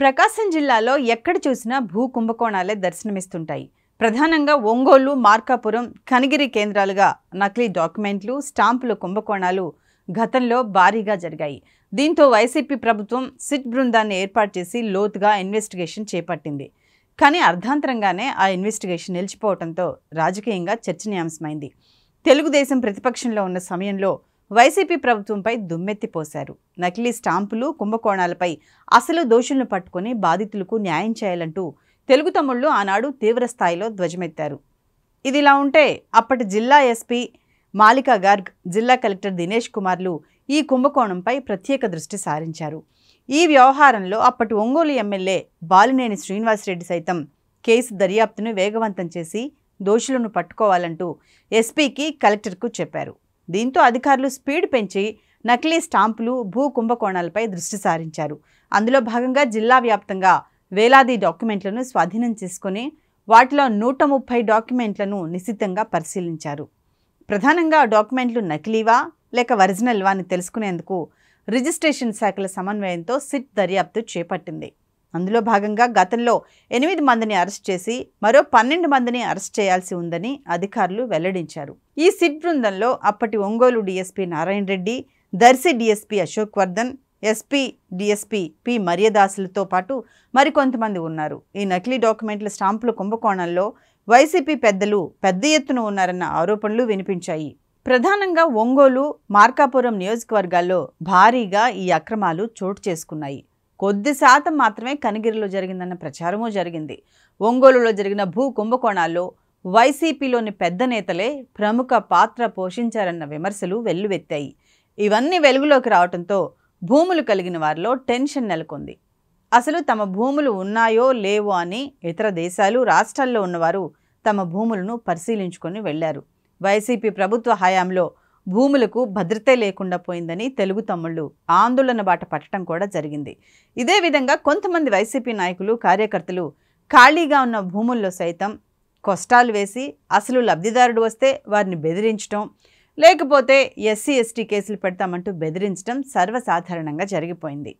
ప్రకాశం జిల్లాలో ఎక్కడ చూసినా భూ కుంభకోణాలే దర్శనమిస్తుంటాయి ప్రధానంగా ఒంగోలు మార్కాపురం కనిగిరి కేంద్రాలుగా నకిలీ డాక్యుమెంట్లు స్టాంపుల కుంభకోణాలు గతంలో భారీగా జరిగాయి దీంతో వైసీపీ ప్రభుత్వం సిట్ బృందాన్ని ఏర్పాటు చేసి లోతుగా ఇన్వెస్టిగేషన్ చేపట్టింది కానీ అర్ధాంతరంగానే ఆ ఇన్వెస్టిగేషన్ నిలిచిపోవడంతో రాజకీయంగా చర్చనీయాంశమైంది తెలుగుదేశం ప్రతిపక్షంలో ఉన్న సమయంలో వైసీపీ ప్రభుత్వంపై దుమ్మెత్తిపోశారు నకిలీ స్టాంపులు కుంభకోణాలపై అసలు దోషులను పట్టుకుని బాధితులకు న్యాయం చేయాలంటూ తెలుగు తమ్ముళ్లు ఆనాడు తీవ్ర స్థాయిలో ధ్వజమెత్తారు ఇదిలా ఉంటే అప్పటి జిల్లా ఎస్పీ మాలికా గార్గ్ జిల్లా కలెక్టర్ దినేష్ కుమార్లు ఈ కుంభకోణంపై ప్రత్యేక దృష్టి సారించారు ఈ వ్యవహారంలో అప్పటి ఒంగోలు ఎమ్మెల్యే బాలినేని శ్రీనివాసరెడ్డి సైతం కేసు దర్యాప్తును వేగవంతం చేసి దోషులను పట్టుకోవాలంటూ ఎస్పీకి కలెక్టర్కు చెప్పారు దీంతో అధికారులు స్పీడ్ పెంచి నకిలీ స్టాంపులు భూ కుంభకోణాలపై దృష్టి సారించారు అందులో భాగంగా జిల్లా వ్యాప్తంగా వేలాది డాక్యుమెంట్లను స్వాధీనం చేసుకుని వాటిలో నూట ముప్పై డాక్యుమెంట్లను నిశితంగా పరిశీలించారు ప్రధానంగా డాక్యుమెంట్లు నకిలీవా లేక ఒరిజినల్వా అని తెలుసుకునేందుకు రిజిస్ట్రేషన్ శాఖల సమన్వయంతో సిట్ దర్యాప్తు చేపట్టింది అందులో భాగంగా గతంలో ఎనిమిది మందిని అరెస్ట్ చేసి మరో పన్నెండు మందిని అరెస్ట్ చేయాల్సి ఉందని అధికారులు వెల్లడించారు ఈ సిట్ బృందంలో అప్పటి Ongole DSP Narayana Reddy Darsi DSP Ashok Vardhan SP DSP P మర్యదాసులతో పాటు మరికొంతమంది ఉన్నారు ఈ నకిలీ డాక్యుమెంట్ల స్టాంపుల కుంభకోణంలో వైసీపీ పెద్దలు పెద్ద ఎత్తున ఉన్నారన్న ఆరోపణలు వినిపించాయి ప్రధానంగా ఒంగోలు మార్కాపురం నియోజకవర్గాల్లో భారీగా ఈ అక్రమాలు చోటు చేసుకున్నాయి కొద్ది శాతం మాత్రమే కనగిరిలో జరిగిందన్న ప్రచారమూ జరిగింది ఒంగోలులో జరిగిన భూ కుంభకోణాల్లో వైసీపీలోని పెద్ద నేతలే ప్రముఖ పాత్ర పోషించారన్న విమర్శలు వెల్లువెత్తాయి ఇవన్నీ వెలుగులోకి రావడంతో భూములు కలిగిన వారిలో టెన్షన్ నెలకొంది అసలు తమ భూములు ఉన్నాయో లేవో అని ఇతర దేశాలు రాష్ట్రాల్లో ఉన్నవారు తమ భూములను పరిశీలించుకొని వెళ్లారు వైసీపీ ప్రభుత్వ హయాంలో భూములకు భద్రతే లేకుండా పోయిందని తెలుగు తమ్ముళ్ళు ఆందోళన బాట పట్టడం కూడా జరిగింది ఇదే విధంగా కొంతమంది వైసీపీ నాయకులు కార్యకర్తలు ఖాళీగా ఉన్న భూముల్లో సైతం కొష్టాలు వేసి అసలు లబ్ధిదారుడు వస్తే వారిని బెదిరించడం లేకపోతే ఎస్సీ ఎస్టీ కేసులు పెడతామంటూ బెదిరించడం సర్వసాధారణంగా జరిగిపోయింది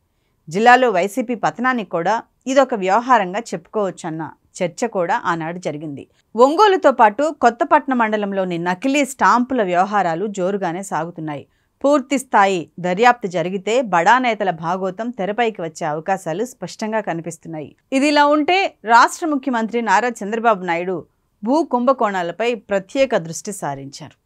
జిల్లాలో వైసీపీ పతనానికి కూడా ఇదొక వ్యవహారంగా చెప్పుకోవచ్చన్న చర్చ కూడా ఆనాడు జరిగింది ఒంగోలుతో పాటు కొత్తపట్నం మండలంలోని నకిలీ స్టాంపుల వ్యవహారాలు జోరుగానే సాగుతున్నాయి పూర్తి స్థాయి దర్యాప్తు జరిగితే బడా నేతల భాగోతం తెరపైకి వచ్చే అవకాశాలు స్పష్టంగా కనిపిస్తున్నాయి ఇదిలా ఉంటే రాష్ట్ర ముఖ్యమంత్రి నారా చంద్రబాబు నాయుడు భూ కుంభకోణాలపై ప్రత్యేక దృష్టి సారించారు